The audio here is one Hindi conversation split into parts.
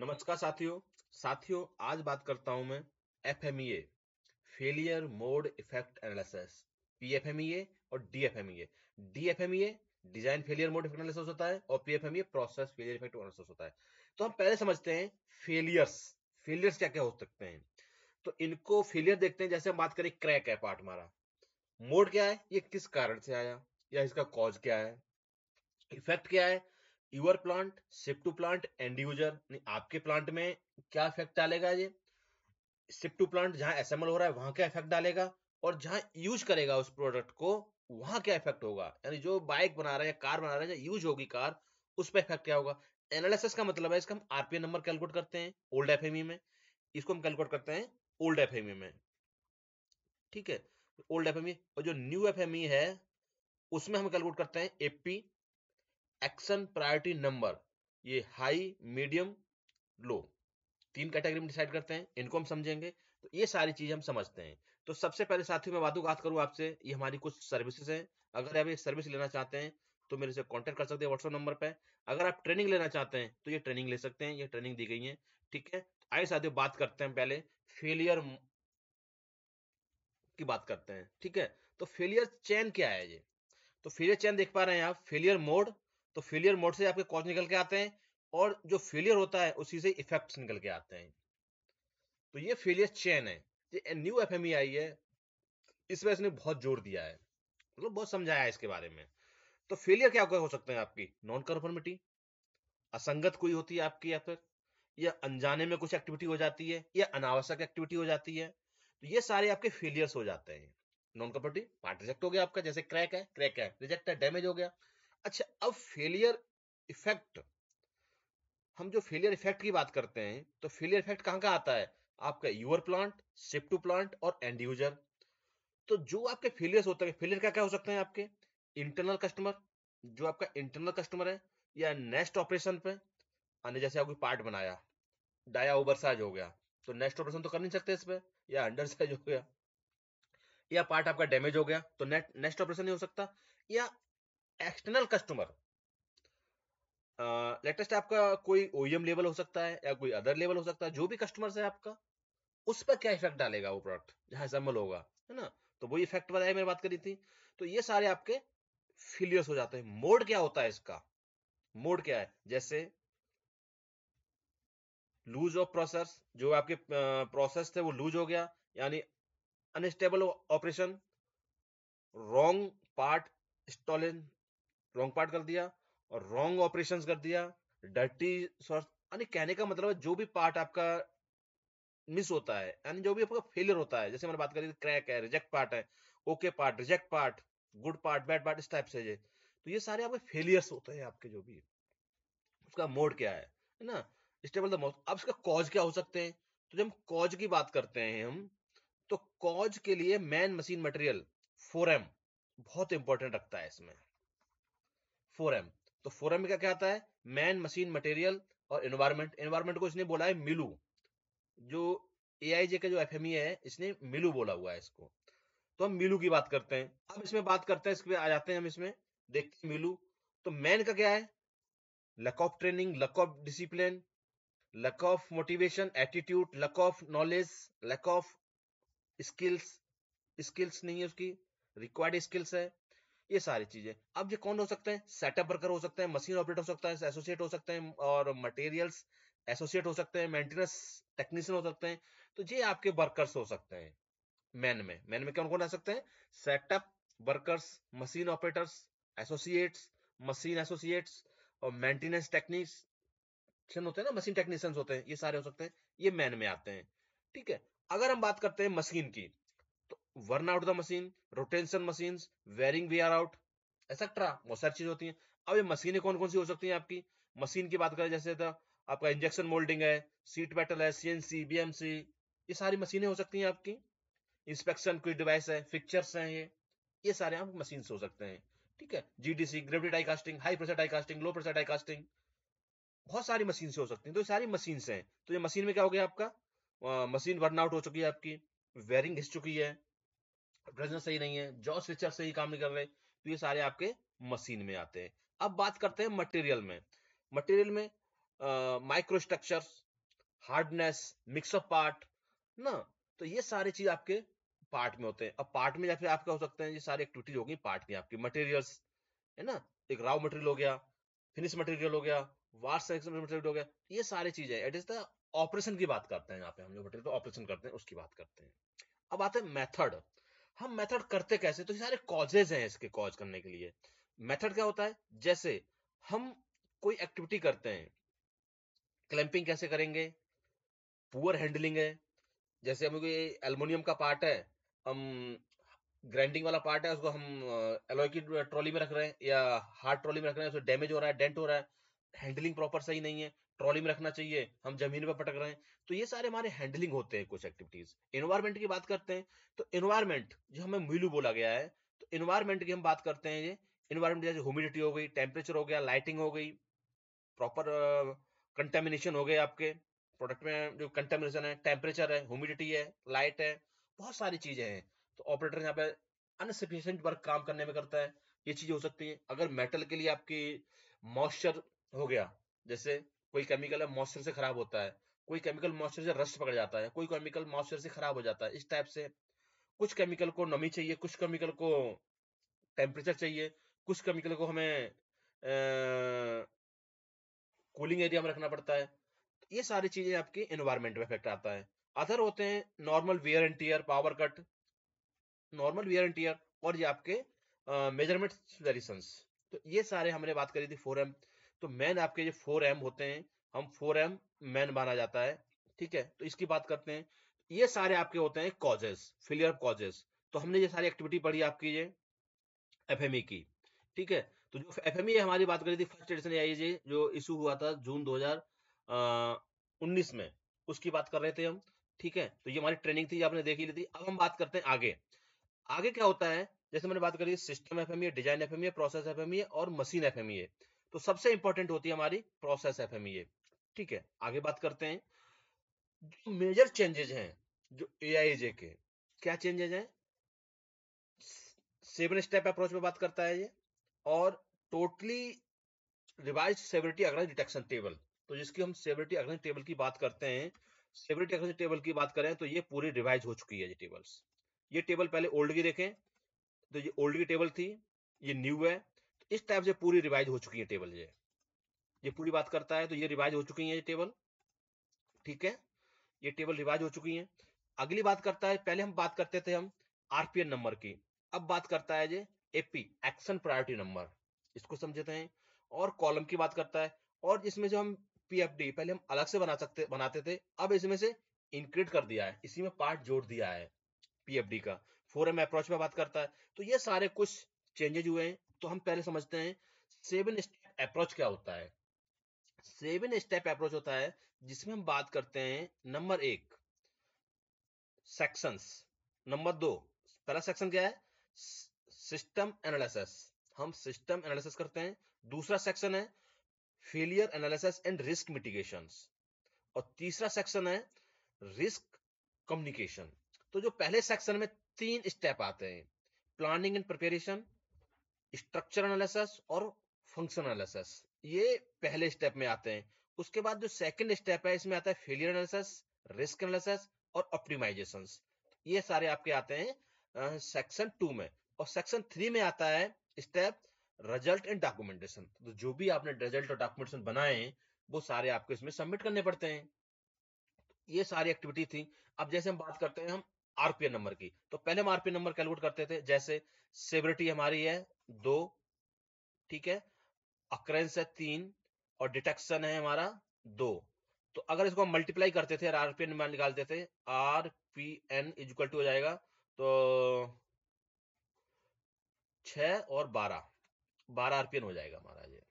नमस्कार साथियों साथियों आज बात करता हूं मैं F M failure mode effect analysis P और D F M design failure mode effect analysis होता है और P F M process failure effect analysis होता है तो हम पहले समझते हैं फेलियर्स फेलियर्स क्या क्या हो सकते हैं तो इनको फेलियर देखते हैं जैसे हम बात करें क्रैक है पार्ट हमारा मोड क्या है ये किस कारण से आया या इसका कॉज क्या है इफेक्ट क्या है your plant shift to plant end user आपके प्लांट में क्या इफेक्ट डालेगा ये शिफ्ट टू प्लांट जहां असेंबल हो रहा है वहां क्या इफेक्ट डालेगा और जहां यूज करेगा उस प्रोडक्ट को वहां क्या इफेक्ट होगा यानी जो बाइक बना रहा है या कार बना रहा है यूज होगी कार उस पर इफेक्ट क्या होगा एनालिसिस का मतलब है इसका हम आरपीए नंबर कैलकुलेट करते हैं ओल्ड एफ e में इसको हम कैलकुलेट करते हैं ओल्ड एफ e में ठीक है ओल्ड एफ e, और जो न्यू एफ है उसमें हम कैलकुलेट करते हैं एपी एक्शन प्रायोरिटी नंबर ये हाई मीडियम लो तीन कैटेगरी में डिसाइड करते हैं इनको हम समझेंगे तो ये सारी चीज हम समझते हैं तो सबसे पहले साथियों मैं बात करूं आपसे ये हमारी कुछ सर्विसेज हैं अगर आप ये सर्विस लेना चाहते हैं तो मेरे से कांटेक्ट कर सकते हैं व्हाट्सअप नंबर पे अगर आप ट्रेनिंग लेना चाहते हैं तो ये ट्रेनिंग ले सकते हैं ये ट्रेनिंग दी गई है ठीक है आइए साथियों बात करते हैं पहले फेलियर की बात करते हैं ठीक है तो फेलियर चैन क्या है ये तो फेलियर चैन देख पा रहे हैं आप फेलियर मोड तो फेलियर मोड से आपके कॉज निकल के आते हैं और जो फेलियर होता है उसी से इफेक्ट्स निकल के आते हैं तो ये फेलियर चेन है ये न्यू एफ e आई है इस पर इसने बहुत जोर दिया है मतलब तो बहुत समझाया है इसके बारे में तो फेलियर क्या हो सकते हैं आपकी नॉन कन्फर्मिटी असंगत कोई होती है आपकी या फिर या अनजाने में कुछ एक्टिविटी हो जाती है या अनावश्यक एक्टिविटी हो जाती है तो ये सारे आपके फेलियर्स हो जाते हैं नॉन कन्फर्मिटी पार्ट रिजेक्ट हो गया आपका जैसे क्रैक है क्रैक है रिजेक्ट है डैमेज हो गया अच्छा अब फेलियर इफेक्ट हम जो फेलियर इफेक्ट की बात करते हैं तो फेलियर इफेक्ट कहां का आता है आपका your plant ship to plant और एंड यूजर तो जो आपके फेलियर्स होते हैं फेलियर क्या क्या हो सकते हैं आपके इंटरनल कस्टमर जो आपका इंटरनल कस्टमर है या नेक्स्ट ऑपरेशन पे यानी जैसे आपको पार्ट बनाया डाया ओवर साइज हो गया तो नेक्स्ट ऑपरेशन तो कर नहीं सकते इस पर या अंडर साइज हो गया या पार्ट आपका डैमेज हो गया तो नेक्स्ट ऑपरेशन नहीं हो सकता या एक्सटर्नल कस्टमर लेटेस्ट आपका कोई ओएम लेवल e हो सकता है या कोई अदर लेवल हो सकता है जो भी कस्टमर है आपका उस पर क्या इफेक्ट डालेगा वो प्रोडक्ट जहां असेंबल होगा है ना तो वो इफेक्ट वाला मैंने बात करी थी तो ये सारे आपके फिलियर्स हो जाते हैं मोड क्या होता है इसका मोड क्या है जैसे लूज ऑफ प्रोसेस जो आपके प्रोसेस थे वो लूज हो गया यानी unstable operation wrong part stolen wrong part कर दिया और रॉन्ग ऑपरेशन कर दिया डर्टी सोर्स यानी कहने का मतलब है जो भी पार्ट आपका मिस होता है यानी जो भी आपका फेलियर होता है जैसे मैंने बात करी क्रैक है रिजेक्ट पार्ट है okay part reject part good part bad part इस टाइप से ये तो ये सारे आपके फेलियर्स होते हैं आपके जो भी उसका मोड क्या है है ना स्टेबल द मोस्ट अब इसका कॉज क्या हो सकते हैं तो जब कॉज की बात करते हैं हम तो कॉज के लिए मैन मशीन मटेरियल फोर बहुत इंपॉर्टेंट रखता है इसमें फोरम तो फोरम में क्या आता है मैन मशीन मटेरियल और एनवायरमेंट एनवायरमेंट को इसने बोला है मिलू जो ए का जो एफ e है इसने मिलू बोला हुआ है इसको तो हम मिलू की बात करते हैं अब इसमें बात करते हैं इसके आ जाते हैं हम इसमें देखते हैं मिलू तो मैन का क्या है lack of training lack of discipline lack of motivation attitude lack of knowledge lack of skills skills नहीं है उसकी रिक्वायर्ड स्किल्स है ये सारी चीजें अब ये कौन हो सकते हैं सेटअप वर्कर हो सकते हैं मशीन ऑपरेटर हो सकता है एसोसिएट हो सकते हैं और मटेरियल्स एसोसिएट हो सकते हैं मेंटेनेंस टेक्नीशियन हो सकते हैं तो ये आपके वर्कर्स हो सकते हैं मैन में मैन में कौन कौन आ सकते हैं setup workers machine operators associates machine associates और मेंटेनेंस टेक्नीशियन होते हैं ना मशीन टेक्नीशियंस होते हैं ये सारे हो सकते हैं ये मैन में आते हैं ठीक है अगर हम बात करते हैं मशीन की worn out the machine rotation machine wearing wear out etcetera बहुत सारी चीज होती है अब ये मशीनें कौन कौन सी हो सकती हैं आपकी मशीन की बात करें जैसे तो आपका इंजेक्शन मोल्डिंग है सीट मेटल है सीएनसी बीएमसी ये सारी मशीनें हो सकती हैं आपकी इंस्पेक्शन कोई डिवाइस है फिक्चर्स हैं ये ये सारे आप मशीन हो सकते हैं ठीक है GDC gravity casting high pressure casting low pressure casting बहुत सारी मशीन हो सकती हैं तो ये सारी मशीन हैं तो ये मशीन में क्या हो गया आपका मशीन वर्न आउट हो चुकी है आपकी वेयरिंग घिस चुकी है ब्रजन सही नहीं है जॉर्ज रिचर्ड सही काम नहीं कर रहे तो ये सारे आपके मशीन में आते हैं अब बात करते हैं मटेरियल में मटेरियल में माइक्रोस्ट्रक्चर हार्डनेस मिक्सअप पार्ट ना तो ये सारे चीज आपके पार्ट में होते हैं अब पार्ट में या फिर आपका हो सकते हैं ये सारी एक्टिविटीज होगी पार्ट में आपकी मटेरियल्स है ना एक राव मटेरियल हो गया फिनिश मटेरियल हो गया वार्स मटेरियल हो गया ये सारी चीजें इट इज द ऑपरेशन की बात करते हैं यहाँ पे हम जो मटेरियल ऑपरेशन करते हैं उसकी बात करते हैं अब आते हैं मेथड हम मेथड करते कैसे तो सारे कॉजेज हैं इसके कॉज करने के लिए मेथड क्या होता है जैसे हम कोई एक्टिविटी करते हैं क्लैंपिंग कैसे करेंगे पुअर हैंडलिंग है जैसे हम कोई एल्मोनियम का पार्ट है हम ग्राइंडिंग वाला पार्ट है उसको हम एलोय की ट्रॉली में रख रहे हैं या हार्ड ट्रॉली में रख रहे हैं उसमें डैमेज हो रहा है डेंट हो रहा है हैंडलिंग प्रॉपर सही नहीं है ट्रॉली में रखना चाहिए हम जमीन पर पटक रहे हैं तो ये सारे हमारे हैंडलिंग होते हैं कुछ एक्टिविटीज एनवायरमेंट की बात करते हैं तो एनवायरमेंट जो हमें मिलू बोला गया है तो एनवायरमेंट की हम बात करते हैं ये एनवायरमेंट जैसे ह्यूमिडिटी हो गई टेम्परेचर हो गया लाइटिंग हो गई प्रॉपर कंटेमिनेशन हो गए आपके प्रोडक्ट में जो कंटेमिनेशन है टेम्परेचर है ह्यूमिडिटी है लाइट है बहुत सारी चीजें हैं तो ऑपरेटर यहाँ पे अनसफिशियंट वर्क काम करने में करता है ये चीज हो सकती है अगर मेटल के लिए आपकी मॉइस्चर हो गया जैसे कोई केमिकल मॉइस्चर से खराब होता है कोई केमिकल मॉइस्चर से रस्ट पकड़ जाता है कोई केमिकल मॉइस्चर से खराब हो जाता है इस टाइप से कुछ केमिकल को नमी चाहिए कुछ केमिकल को टेम्परेचर चाहिए कुछ केमिकल को हमें कूलिंग एरिया में रखना पड़ता है ये सारी चीजें आपकी एनवायरमेंट में इफेक्ट आता है अदर होते हैं normal wear and tear power cut normal wear and tear और ये आपके मेजरमेंट uh, तो ये सारे हमने बात करी थी फोरम तो मैन आपके जो फोर एम होते हैं हम फोर एम मैन माना जाता है ठीक है तो इसकी बात करते हैं ये सारे आपके होते हैं कॉजेस फेलियर कॉजेस तो हमने ये सारी एक्टिविटी पढ़ी आपकी ये एफ e की ठीक है तो जो एफएमई e हमारी बात करी थी फर्स्ट एडिशन आई जी जो इशू हुआ था जून दो में उसकी बात कर रहे थे हम ठीक है तो ये हमारी ट्रेनिंग थी आपने देखी ली थी अब हम बात करते हैं आगे आगे क्या होता है जैसे मैंने बात करी system F design F process F और मशीन एफ तो सबसे इंपॉर्टेंट होती है हमारी प्रोसेस एफ e ठीक है आगे बात करते हैं जो मेजर चेंजेज हैं जो ए आई जे के क्या चेंजेज हैं सेवन स्टेप अप्रोच में बात करता है ये और totally revise severity occurrence detection table तो जिसकी हम सेवरिटी अग्रेंस टेबल की बात करते हैं सेवरिटी अग्रेंस टेबल की बात करें तो ये पूरी रिवाइज हो चुकी है ये टेबल्स ये टेबल पहले ओल्ड की देखें तो ये ओल्ड की टेबल थी ये न्यू है इस टाइप से पूरी रिवाइज हो चुकी है टेबल ये ये पूरी बात करता है तो ये रिवाइज हो चुकी है ये टेबल ठीक है ये टेबल रिवाइज हो चुकी है अगली बात करता है पहले हम बात करते थे हम आरपीएन नंबर की अब बात करता है ये एपी एक्शन प्रायोरिटी नंबर इसको समझते हैं और कॉलम की बात करता है और इसमें जो हम पीएफडी पहले हम अलग से बना सकते बनाते थे अब इसमें से इंक्रीट कर दिया है इसी में पार्ट जोड़ दिया है पीएफडी का फोरम अप्रोच में बात करता है तो ये सारे कुछ चेंजेज हुए हैं तो हम पहले समझते हैं सेवन स्टेप अप्रोच क्या होता है सेवन स्टेप अप्रोच होता है जिसमें हम बात करते हैं नंबर एक सेक्शंस नंबर दो पहला सेक्शन क्या है सिस्टम एनालिसिस हम सिस्टम एनालिसिस करते हैं दूसरा सेक्शन है failure analysis and risk mitigation और तीसरा सेक्शन है रिस्क कम्युनिकेशन तो जो पहले सेक्शन में तीन स्टेप आते हैं planning and preparation structure analysis और फंक्शन एनालिसिस ये पहले स्टेप में आते हैं उसके बाद जो सेकंड स्टेप है इसमें आता है फेलियर एनालिसिस रिस्क एनालिसिस और ऑप्टिमाइजेशन ये सारे आपके आते हैं सेक्शन टू में और सेक्शन थ्री में आता है स्टेप रिजल्ट एंड डॉक्यूमेंटेशन तो जो भी आपने रिजल्ट और डॉक्यूमेंटेशन बनाए हैं वो सारे आपको इसमें सबमिट करने पड़ते हैं ये सारी एक्टिविटी थी अब जैसे हम बात करते हैं हम आरपीए नंबर की तो पहले हम आरपीए नंबर कैलकुलेट करते थे जैसे सेवरिटी हमारी है दो ठीक है अक्रेंस है तीन और डिटेक्शन है हमारा दो तो अगर इसको हम मल्टीप्लाई करते थे आर पी एन निकालते थे R P N equal to हो जाएगा तो छ और बारह बारह आरपीएन हो जाएगा हमारा ये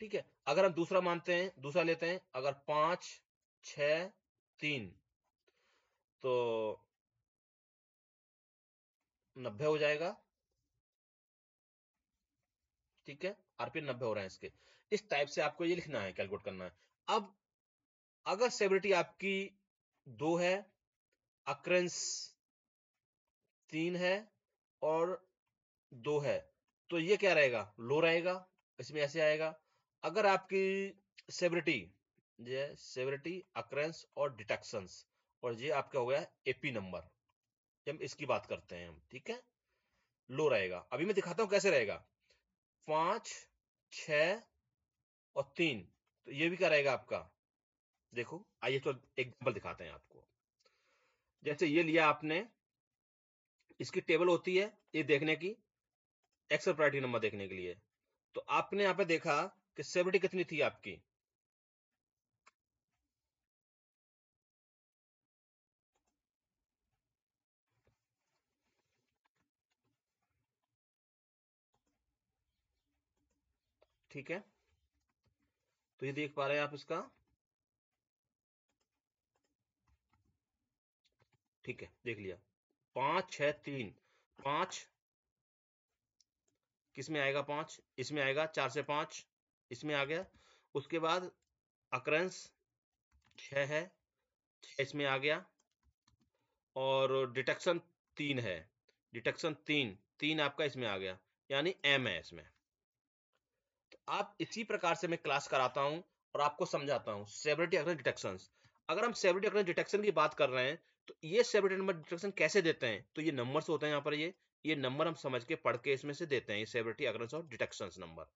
ठीक है अगर हम दूसरा मानते हैं दूसरा लेते हैं अगर पांच छ तीन तो नब्बे हो जाएगा ठीक है आरपीएन नब्बे हो रहे हैं इसके इस टाइप से आपको ये लिखना है कैलकुलेट करना है अब अगर सेबिलिटी आपकी दो है अक्रेंस तीन है और दो है तो ये क्या रहेगा लो रहेगा इसमें ऐसे आएगा अगर आपकी सेवरिटी ये सेबिलिटी अक्रेंस और डिटेक्शन और ये आपका हो गया एपी नंबर जब इसकी बात करते हैं हम ठीक है लो रहेगा अभी मैं दिखाता हूं कैसे रहेगा पांच छ और तीन तो ये भी क्या रहेगा आपका देखो आइए तो एग्जाम्पल दिखाते हैं आपको जैसे ये लिया आपने इसकी टेबल होती है ये देखने की एक्सल प्रायरिटी नंबर देखने के लिए तो आपने यहां पे देखा कि सेवेटी कितनी थी आपकी ठीक है तो ये देख पा रहे हैं आप इसका ठीक है देख लिया पांच छ तीन पांच किसमें आएगा पांच इसमें आएगा चार से पांच इसमें आ गया उसके बाद अक्रंस छ है छ इसमें आ गया और डिटेक्शन तीन है डिटेक्शन तीन तीन आपका इसमें आ गया यानी एम है इसमें आप इसी प्रकार से मैं क्लास कराता हूं और आपको समझाता हूं सेवरिटी अग्रेस डिटेक्शन अगर हम सेवरिटी अग्रेस डिटेक्शन की बात कर रहे हैं तो ये सेवरिटी नंबर डिटेक्शन कैसे देते हैं तो ये नंबर होते हैं यहाँ पर ये ये नंबर हम समझ के पढ़ के इसमें से देते हैं सेवरिटी अग्रेस और डिटेक्शन नंबर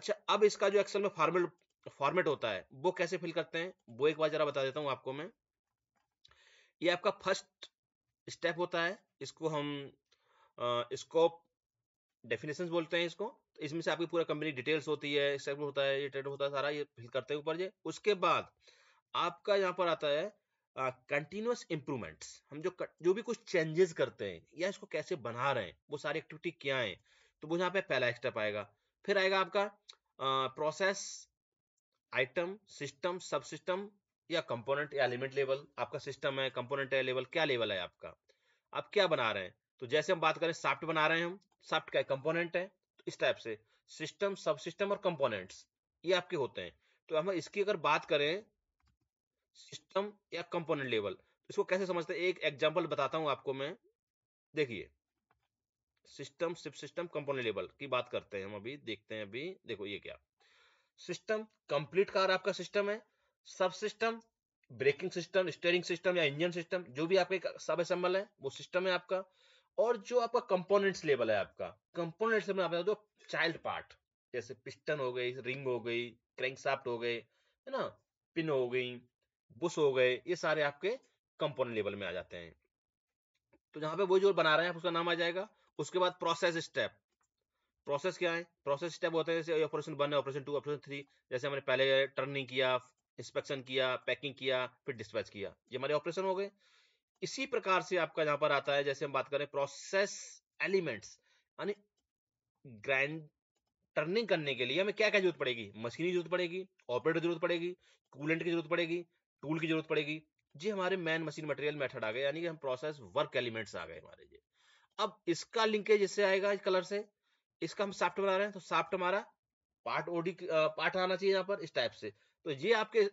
अच्छा अब इसका जो एक्सल में फॉर्मेट फॉर्मेट होता है वो कैसे फिल करते हैं वो एक बार जरा बता देता हूँ आपको मैं ये आपका फर्स्ट स्टेप होता है इसको हम स्कोप डेफिनेशन बोलते हैं इसको तो इसमें से आपकी पूरा कंपनी डिटेल्स होती है सब होता है ये ट्रेड होता है सारा ये फिल करते हैं ऊपर ये उसके बाद आपका यहाँ पर आता है कंटिन्यूस uh, इंप्रूवमेंट्स हम जो जो भी कुछ चेंजेस करते हैं या इसको कैसे बना रहे हैं वो सारी एक्टिविटी क्या है तो वो यहाँ पे पहला स्टेप आएगा फिर आएगा आपका process item system subsystem या कंपोनेंट या एलिमेंट लेवल आपका सिस्टम है कंपोनेंट है लेवल क्या लेवल है आपका आप क्या बना रहे हैं तो जैसे हम बात करें साफ्ट बना रहे हैं हम साफ्ट का कंपोनेंट है तो इस टाइप से सिस्टम सब सिस्टम और कंपोनेंट्स ये आपके होते हैं तो हम इसकी अगर बात करें सिस्टम या कंपोनेंट लेवल तो इसको कैसे समझते हैं एक एग्जांपल बताता हूं आपको मैं देखिए system subsystem component level की बात करते हैं हम अभी देखते हैं अभी देखो ये क्या सिस्टम कंप्लीट कार आपका सिस्टम है subsystem braking system steering system या इंजन सिस्टम जो भी आपके सब असेंबल है वो सिस्टम है आपका और जो आपका कंपोनेंट्स लेवल है आपका कंपोनेंट्स लेवल आपका जो चाइल्ड पार्ट जैसे पिस्टन हो गई रिंग हो गई साफ्ट हो गए है ना पिन हो गई बुस हो गए ये सारे आपके कंपोनेंट लेवल में आ जाते हैं तो जहां पे वो जो बना रहे हैं उसका नाम आ जाएगा उसके बाद प्रोसेस स्टेप प्रोसेस क्या है प्रोसेस स्टेप होते हैं जैसे ऑपरेशन वन है ऑपरेशन टू ऑपरेशन थ्री जैसे हमने पहले टर्निंग किया इंस्पेक्शन किया पैकिंग किया फिर डिस्पैच किया ये हमारे ऑपरेशन हो गए इसी प्रकार से आपका यहां पर आता है जैसे हम बात करें प्रोसेस एलिमेंट्स यानी ग्राइंड टर्निंग करने के लिए हमें क्या क्या जरूरत पड़ेगी मशीन की जरूरत पड़ेगी ऑपरेटर जरूरत पड़ेगी कूलेंट की जरूरत पड़ेगी टूल की जरूरत पड़ेगी जी हमारे मैन मशीन मटेरियल मेथड आ गए यानी कि हम प्रोसेस वर्क एलिमेंट्स आ गए हमारे ये अब इसका लिंकेज इससे आएगा इस कलर से इसका हम साफ्ट बना रहे हैं तो साफ्ट हमारा पार्ट ओडी पार्ट आना चाहिए यहाँ पर इस टाइप से तो ये आपके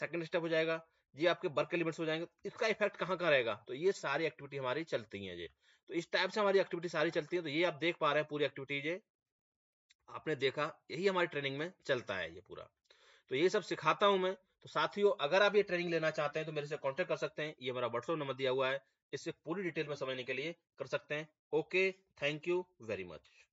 सेकंड स्टेप हो जाएगा ये आपके वर्क के लिमिट्स हो जाएंगे तो इसका इफेक्ट कहाँ कहाँ रहेगा तो ये सारी एक्टिविटी हमारी चलती है जी तो इस टाइप से हमारी एक्टिविटी सारी चलती है तो ये आप देख पा रहे हैं पूरी एक्टिविटी ये आपने देखा यही हमारी ट्रेनिंग में चलता है ये पूरा तो ये सब सिखाता हूं मैं तो साथियों अगर आप ये ट्रेनिंग लेना चाहते हैं तो मेरे से कॉन्टेक्ट कर सकते हैं ये मेरा व्हाट्सअप नंबर दिया हुआ है इससे पूरी डिटेल में समझने के लिए कर सकते हैं okay thank you very much